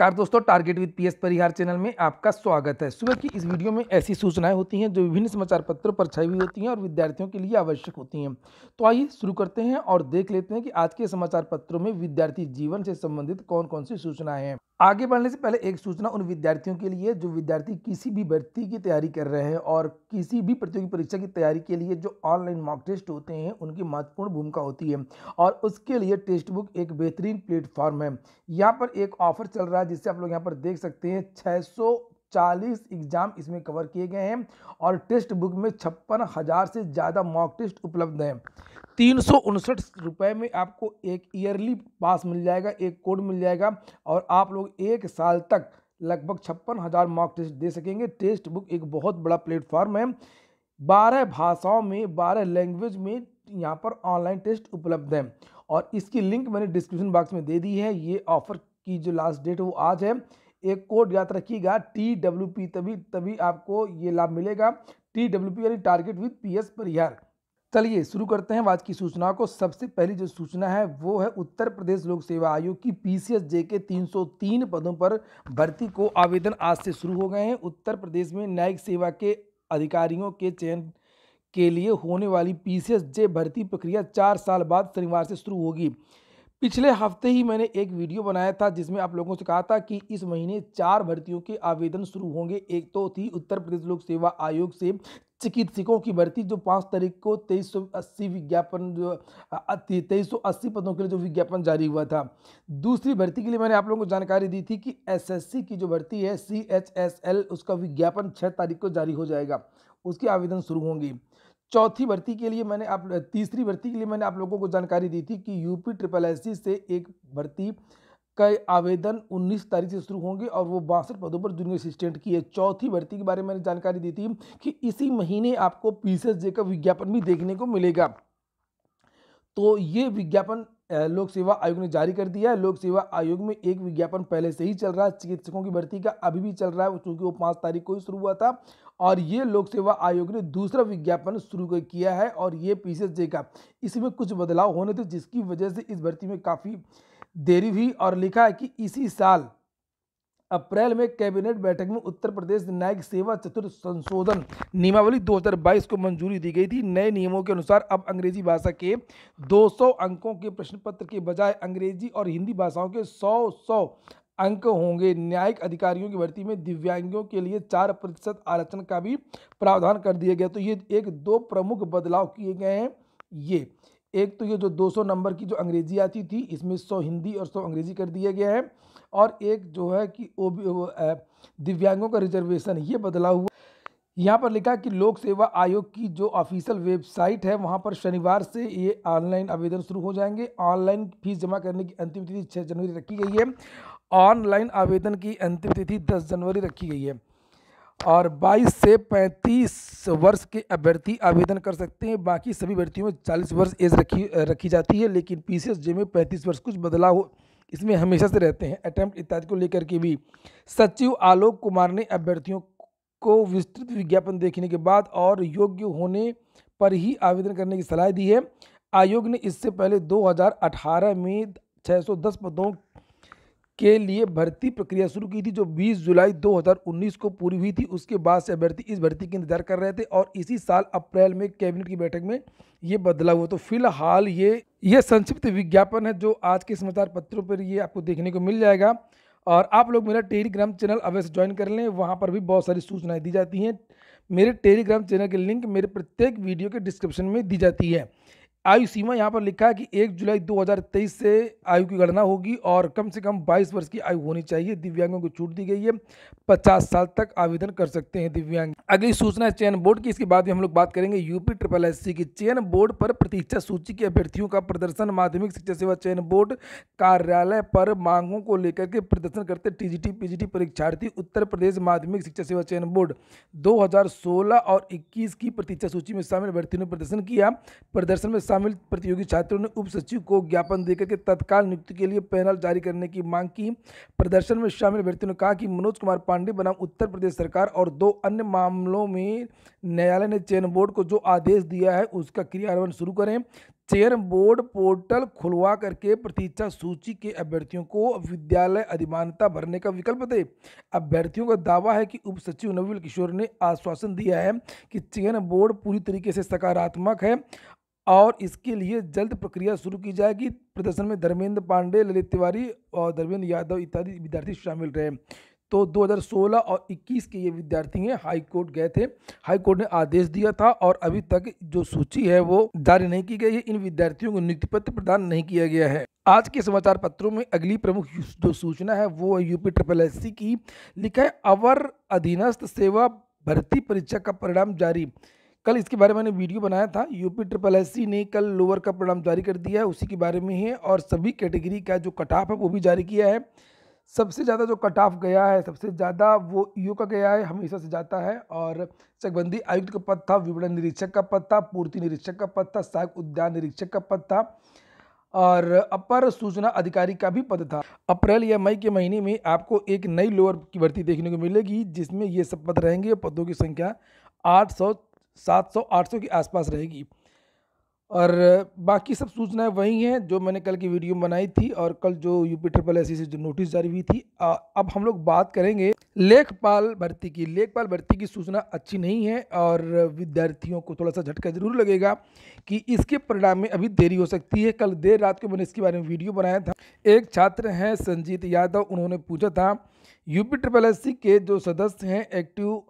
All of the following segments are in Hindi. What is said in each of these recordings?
नमस्कार दोस्तों target with PS Parihar channel में आपका स्वागत है सुबह की इस वीडियो में ऐसी सूचनाएं होती हैं जो विभिन्न समाचार पत्रों पर छाई हुई होती हैं और विद्यार्थियों के लिए आवश्यक होती हैं तो आइए शुरू करते हैं और देख लेते हैं कि आज के समाचार पत्रों में विद्यार्थी जीवन से संबंधित कौन कौन सी सूचनाएं हैं आगे बढ़ने से पहले एक सूचना उन विद्यार्थियों के लिए जो विद्यार्थी किसी भी भर्ती की तैयारी कर रहे हैं और किसी भी प्रतियोगी परीक्षा की तैयारी के लिए जो ऑनलाइन मॉक टेस्ट होते हैं उनकी महत्वपूर्ण भूमिका होती है और उसके लिए टेस्ट बुक एक बेहतरीन प्लेटफॉर्म है यहाँ पर एक ऑफर चल रहा है जिससे आप लोग यहाँ पर देख सकते हैं छः चालीस एग्जाम इसमें कवर किए गए हैं और टेस्ट बुक में छप्पन हज़ार से ज़्यादा मॉक टेस्ट उपलब्ध हैं तीन सौ उनसठ रुपये में आपको एक ईयरली पास मिल जाएगा एक कोड मिल जाएगा और आप लोग एक साल तक लगभग छप्पन हज़ार मॉक टेस्ट दे सकेंगे टेस्ट बुक एक बहुत बड़ा प्लेटफॉर्म है बारह भाषाओं में बारह लैंग्वेज में यहाँ पर ऑनलाइन टेस्ट उपलब्ध हैं और इसकी लिंक मैंने डिस्क्रिप्शन बॉक्स में दे दी है ये ऑफ़र की जो लास्ट डेट है वो आज है एक कोड याद रखिएगा टी डब्ल्यू पी तभी तभी आपको ये लाभ मिलेगा टी डब्ल्यू पी यानी target with P S Parihar चलिए शुरू करते हैं आज की सूचना को सबसे पहली जो सूचना है वो है उत्तर प्रदेश लोक सेवा आयोग की पी सी एस जे के तीन सौ तीन पदों पर भर्ती को आवेदन आज से शुरू हो गए हैं उत्तर प्रदेश में न्यायिक सेवा के अधिकारियों के चयन के लिए होने वाली पी सी एस जे भर्ती प्रक्रिया चार साल बाद शनिवार से शुरू होगी पिछले हफ्ते ही मैंने एक वीडियो बनाया था जिसमें आप लोगों से कहा था कि इस महीने चार भर्तियों के आवेदन शुरू होंगे एक तो थी उत्तर प्रदेश लोक सेवा आयोग से चिकित्सकों की भर्ती जो पाँच तारीख को तेईस सौ अस्सी विज्ञापन जो तेईस सौ अस्सी पदों के लिए जो विज्ञापन जारी हुआ था दूसरी भर्ती के लिए मैंने आप लोगों को जानकारी दी थी कि एसएससी की जो भर्ती है सी एच एस एल उसका विज्ञापन छः तारीख को जारी हो जाएगा उसके आवेदन शुरू होंगे चौथी भर्ती के लिए मैंने आप तीसरी भर्ती के लिए मैंने आप लोगों को जानकारी दी थी कि यूपी ट्रिपल एस से एक भर्ती का आवेदन 19 तारीख से शुरू होंगे और वो बासठ पदों पर जूनियर असिस्टेंट की है चौथी भर्ती के बारे में मैंने जानकारी दी थी कि इसी महीने आपको पी का विज्ञापन भी देखने को मिलेगा तो ये विज्ञापन लोक सेवा आयोग ने जारी कर दिया है लोक सेवा आयोग में एक विज्ञापन पहले से ही चल रहा है चिकित्सकों की भर्ती का अभी भी चल रहा है क्योंकि वो पाँच तारीख को ही शुरू हुआ था और ये लोक सेवा आयोग ने दूसरा विज्ञापन शुरू किया है और ये जे का इसमें कुछ बदलाव होने थे जिसकी वजह से इस भर्ती में काफ़ी देरी हुई और लिखा है कि इसी साल अप्रैल में कैबिनेट बैठक में उत्तर प्रदेश न्यायिक सेवा चतुर्थ संशोधन नियमावली 2022 को मंजूरी दी गई थी नए नियमों के अनुसार अब अंग्रेजी भाषा के 200 अंकों के प्रश्न पत्र के बजाय अंग्रेजी और हिंदी भाषाओं के 100 100 अंक होंगे न्यायिक अधिकारियों की भर्ती में दिव्यांगों के लिए चार प्रतिशत आरक्षण का भी प्रावधान कर दिया गया तो ये एक दो प्रमुख बदलाव किए गए हैं ये एक तो ये जो 200 नंबर की जो अंग्रेजी आती थी इसमें 100 हिंदी और 100 अंग्रेजी कर दिया गया है और एक जो है कि ओ दिव्यांगों का रिजर्वेशन ये बदला हुआ यहाँ पर लिखा कि लोक सेवा आयोग की जो ऑफिशियल वेबसाइट है वहाँ पर शनिवार से ये ऑनलाइन आवेदन शुरू हो जाएंगे ऑनलाइन फीस जमा करने की अंतिम तिथि छः जनवरी रखी गई है ऑनलाइन आवेदन की अंतिम तिथि दस जनवरी रखी गई है और 22 से 35 वर्ष के अभ्यर्थी आवेदन कर सकते हैं बाकी सभी अभ्यर्थियों में 40 वर्ष एज रखी रखी जाती है लेकिन पी जे में 35 वर्ष कुछ बदलाव इसमें हमेशा से रहते हैं अटैम्प्ट इत्यादि को लेकर के भी सचिव आलोक कुमार ने अभ्यर्थियों को विस्तृत विज्ञापन देखने के बाद और योग्य होने पर ही आवेदन करने की सलाह दी है आयोग ने इससे पहले दो में छः पदों के लिए भर्ती प्रक्रिया शुरू की थी जो 20 जुलाई 2019 को पूरी हुई थी उसके बाद से अभ्यर्थी इस भर्ती के इंतजार कर रहे थे और इसी साल अप्रैल में कैबिनेट की बैठक में ये बदलाव हुआ तो फिलहाल ये ये संक्षिप्त विज्ञापन है जो आज के समाचार पत्रों पर ये आपको देखने को मिल जाएगा और आप लोग मेरा टेलीग्राम चैनल अवश्य ज्वाइन कर लें वहाँ पर भी बहुत सारी सूचनाएँ दी जाती हैं मेरे टेलीग्राम चैनल की लिंक मेरे प्रत्येक वीडियो के डिस्क्रिप्शन में दी जाती है आयु सीमा यहाँ पर लिखा है कि एक जुलाई 2023 से आयु की गणना होगी और कम से कम 22 वर्ष की आयु होनी चाहिए दिव्यांगों को छूट दी गई है 50 साल तक आवेदन कर सकते हैं दिव्यांग अगली सूचना है चयन बोर्ड की इसके बाद भी हम लोग बात करेंगे यूपी ट्रिपल एस की चयन बोर्ड पर प्रतीक्षा सूची के अभ्यर्थियों का प्रदर्शन माध्यमिक शिक्षा सेवा चयन बोर्ड कार्यालय पर मांगों को लेकर के प्रदर्शन करते टीजीटी पीजीटी परीक्षार्थी उत्तर प्रदेश माध्यमिक शिक्षा सेवा चयन बोर्ड दो और इक्कीस की प्रतीक्षा सूची में शामिल अभ्यर्थियों ने प्रदर्शन किया प्रदर्शन में शामिल प्रतियोगी छात्रों ने उप सचिव को ज्ञापन देकर के तत्काल नियुक्ति के लिए पैनल जारी करने की मांग की प्रदर्शन में शामिल व्यक्तियों ने कहा कि मनोज कुमार पांडे बनाम उत्तर प्रदेश सरकार और दो अन्य मामलों में न्यायालय ने चयन बोर्ड को जो आदेश दिया है उसका क्रियान्वयन शुरू करें चयन बोर्ड पोर्टल खुलवा करके प्रतीक्षा सूची के अभ्यर्थियों को विद्यालय अधिमानता भरने का विकल्प दे अभ्यर्थियों का दावा है कि उप सचिव नवील किशोर ने आश्वासन दिया है कि चयन बोर्ड पूरी तरीके से सकारात्मक है और इसके लिए जल्द प्रक्रिया शुरू की जाएगी प्रदर्शन में धर्मेंद्र पांडे ललित तिवारी और धर्मेंद्र यादव इत्यादि विद्यार्थी शामिल रहे तो 2016 और 21 के ये विद्यार्थी हैं हाई कोर्ट गए थे हाई कोर्ट ने आदेश दिया था और अभी तक जो सूची है वो जारी नहीं की गई है इन विद्यार्थियों को नियुक्ति पत्र प्रदान नहीं किया गया है आज के समाचार पत्रों में अगली प्रमुख जो सूचना है वो यूपी ट्रिपल एस की लिखा है अवर अधीनस्थ सेवा भर्ती परीक्षा का परिणाम जारी कल इसके बारे में मैंने वीडियो बनाया था यूपी ट्रिपल एस ने कल लोअर का परिणाम जारी कर दिया है उसी के बारे में है और सभी कैटेगरी का जो कट ऑफ है वो भी जारी किया है सबसे ज़्यादा जो कट ऑफ गया है सबसे ज़्यादा वो यू का गया है हमेशा से जाता है और चकबंदी आयुक्त का पद था विपणन निरीक्षक का पद था पूर्ति निरीक्षक का पद था सहायक उद्यान निरीक्षक का पद था और अपर सूचना अधिकारी का भी पद था अप्रैल या मई के महीने में आपको एक नई लोअर की भर्ती देखने को मिलेगी जिसमें ये सब पद रहेंगे पदों की संख्या आठ सौ सात सौ आठ सौ के आसपास रहेगी और बाकी सब सूचनाएं वही हैं जो मैंने कल की वीडियो बनाई थी और कल जो यूपी ट्रिपल एस से जो नोटिस जारी हुई थी आ, अब हम लोग बात करेंगे लेखपाल भर्ती की लेखपाल भर्ती की सूचना अच्छी नहीं है और विद्यार्थियों को थोड़ा सा झटका जरूर लगेगा कि इसके परिणाम में अभी देरी हो सकती है कल देर रात को मैंने इसके बारे में वीडियो बनाया था एक छात्र हैं संजीत यादव उन्होंने पूछा था यूपी ट्रिपल एस के जो सदस्य हैं एक्टिव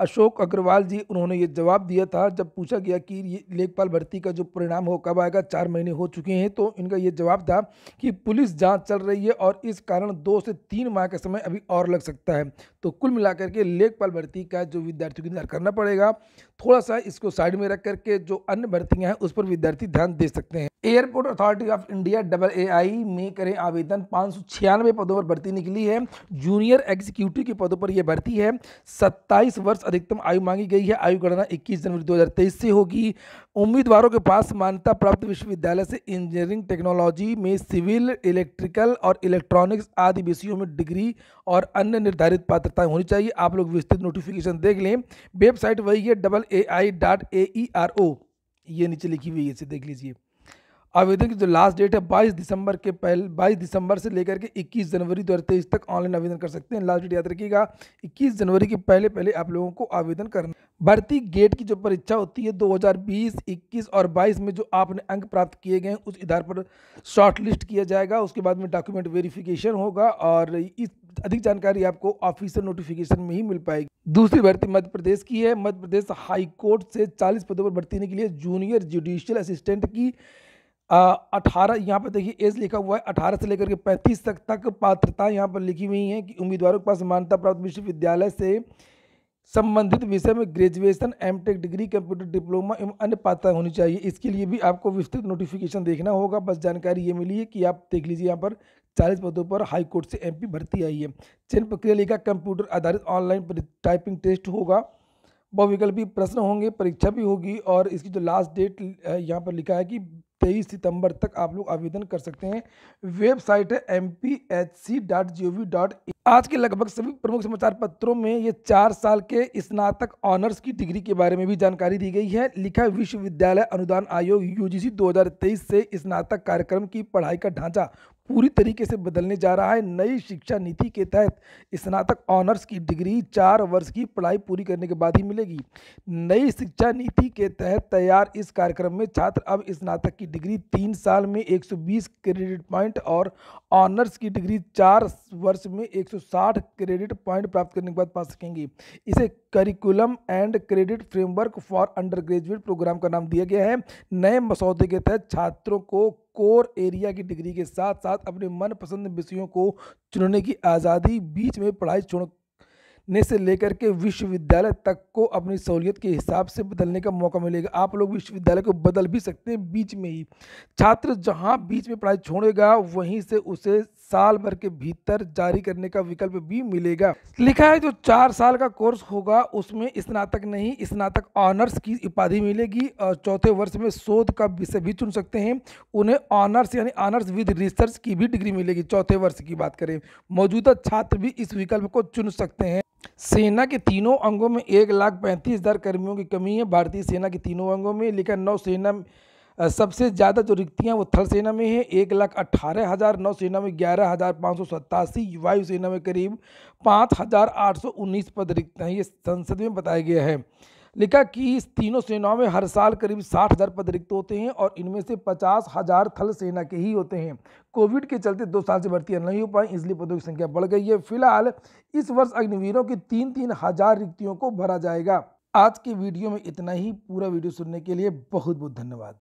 अशोक अग्रवाल जी उन्होंने ये जवाब दिया था जब पूछा गया कि ये लेखपाल भर्ती का जो परिणाम हो कब आएगा चार महीने हो चुके हैं तो इनका ये जवाब था कि पुलिस जांच चल रही है और इस कारण दो से तीन माह का समय अभी और लग सकता है तो कुल मिलाकर के लेखपाल भर्ती का जो विद्यार्थियों को इंतजार करना पड़ेगा थोड़ा सा इसको साइड में रख करके जो अन्य भर्तियाँ हैं उस पर विद्यार्थी ध्यान दे सकते हैं airport authority of India double A I में करें आवेदन पाँच पदों पर भर्ती निकली है जूनियर एग्जीक्यूटिव के पदों पर यह भर्ती है 27 वर्ष अधिकतम आयु मांगी गई है आयु गणना 21 जनवरी 2023 से होगी उम्मीदवारों के पास मान्यता प्राप्त विश्वविद्यालय से इंजीनियरिंग टेक्नोलॉजी में सिविल इलेक्ट्रिकल और इलेक्ट्रॉनिक्स आदि विषयों में डिग्री और अन्य निर्धारित पात्रताएँ होनी चाहिए आप लोग विस्तृत नोटिफिकेशन देख लें वेबसाइट वही है double A I dot A E R O ये नीचे लिखी हुई है इसे देख लीजिए आवेदन की जो लास्ट डेट है 22 दिसंबर के पहले 22 दिसंबर से लेकर के 21 जनवरी दो तक ऑनलाइन आवेदन कर सकते हैं लास्ट डेट याद रखिएगा 21 जनवरी के पहले पहले आप लोगों को आवेदन करना भर्ती गेट की जो परीक्षा होती है 2020, 21 और 22 में जो आपने अंक प्राप्त किए गए हैं उस आधार पर शॉर्टलिस्ट किया जाएगा उसके बाद में डॉक्यूमेंट वेरिफिकेशन होगा और इस अधिक जानकारी आपको ऑफिसर नोटिफिकेशन में ही मिल पाएगी दूसरी भर्ती मध्य प्रदेश की है मध्य प्रदेश हाईकोर्ट से 40 पदों पर भर्ती के लिए जूनियर जुडिशियल असिस्टेंट की अठारह यहाँ पर देखिए एज लिखा हुआ है अठारह से लेकर के पैंतीस तक तक पात्रता यहाँ पर लिखी हुई है कि उम्मीदवारों के पास मान्यता प्राप्त विश्वविद्यालय से संबंधित विषय में graduation M tech degree computer diploma एवं अन्य पात्रता होनी चाहिए इसके लिए भी आपको विस्तृत नोटिफिकेशन देखना होगा बस जानकारी ये मिली है कि आप देख लीजिए यहाँ पर चालीस पदों पर हाई कोर्ट से एमपी भर्ती आई है चयन प्रक्रिया लिखा कंप्यूटर आधारित ऑनलाइन टाइपिंग टेस्ट होगा बहुविकल्पी प्रश्न होंगे परीक्षा भी होगी और इसकी जो लास्ट डेट यहाँ पर लिखा है कि तेईस सितंबर तक आप लोग आवेदन कर सकते हैं वेबसाइट है M P H C dot G O V dot आज के लगभग सभी प्रमुख समाचार पत्रों में ये चार साल के स्नातक ऑनर्स की डिग्री के बारे में भी जानकारी दी गई है लिखा विश्वविद्यालय अनुदान आयोग यूजीसी 2023 से स्नातक कार्यक्रम की पढ़ाई का ढांचा पूरी तरीके से बदलने जा रहा है नई शिक्षा नीति के तहत स्नातक ऑनर्स की डिग्री चार वर्ष की पढ़ाई पूरी करने के बाद ही मिलेगी नई शिक्षा नीति के तहत तैयार इस कार्यक्रम में छात्र अब स्नातक की डिग्री तीन साल में 120 क्रेडिट पॉइंट और ऑनर्स की डिग्री चार वर्ष में 160 क्रेडिट पॉइंट प्राप्त करने के बाद पा सकेंगे इसे curriculum and credit framework for undergraduate programme का नाम दिया गया है नए मसौदे के तहत छात्रों को कोर एरिया की डिग्री के साथ साथ अपने मनपसंद विषयों को चुनने की आज़ादी बीच में पढ़ाई छोड़ने से लेकर के विश्वविद्यालय तक को अपनी सहूलियत के हिसाब से बदलने का मौका मिलेगा आप लोग विश्वविद्यालय को बदल भी सकते हैं बीच में ही छात्र जहां बीच में पढ़ाई छोड़ेगा वहीं से उसे साल भर के भीतर जारी करने का विकल्प भी मिलेगा लिखा है जो चार साल का कोर्स होगा उसमें स्नातक नहीं स्नातक ऑनर्स की उपाधि मिलेगी और चौथे वर्ष में शोध का विषय भी चुन सकते हैं उन्हें ऑनर्स यानी ऑनर्स विद रिसर्च की भी डिग्री मिलेगी चौथे वर्ष की बात करें मौजूदा छात्र भी इस विकल्प को चुन सकते हैं सेना के तीनों अंगों में एक लाख पैंतीस हज़ार कर्मियों की कमी है भारतीय सेना के तीनों अंगों में लेकिन नौ सेना सबसे ज़्यादा जो रिक्तियाँ वो थल सेना में है एक लाख अट्ठारह हज़ार नौ सेना में ग्यारह हज़ार पाँच सौ सत्तासी वायुसेना में करीब पाँच हज़ार आठ सौ उन्नीस पद रिक्त हैं ये संसद में बताया गया है लिखा कि इस तीनों सेनाओं में हर साल करीब साठ हज़ार पद रिक्त होते हैं और इनमें से पचास हज़ार थल सेना के ही होते हैं कोविड के चलते दो साल से भर्तियाँ नहीं हो पाई इसलिए पदों की संख्या बढ़ गई है फिलहाल इस वर्ष अग्निवीरों की तीन तीन हज़ार रिक्तियों को भरा जाएगा आज के वीडियो में इतना ही पूरा वीडियो सुनने के लिए बहुत बहुत धन्यवाद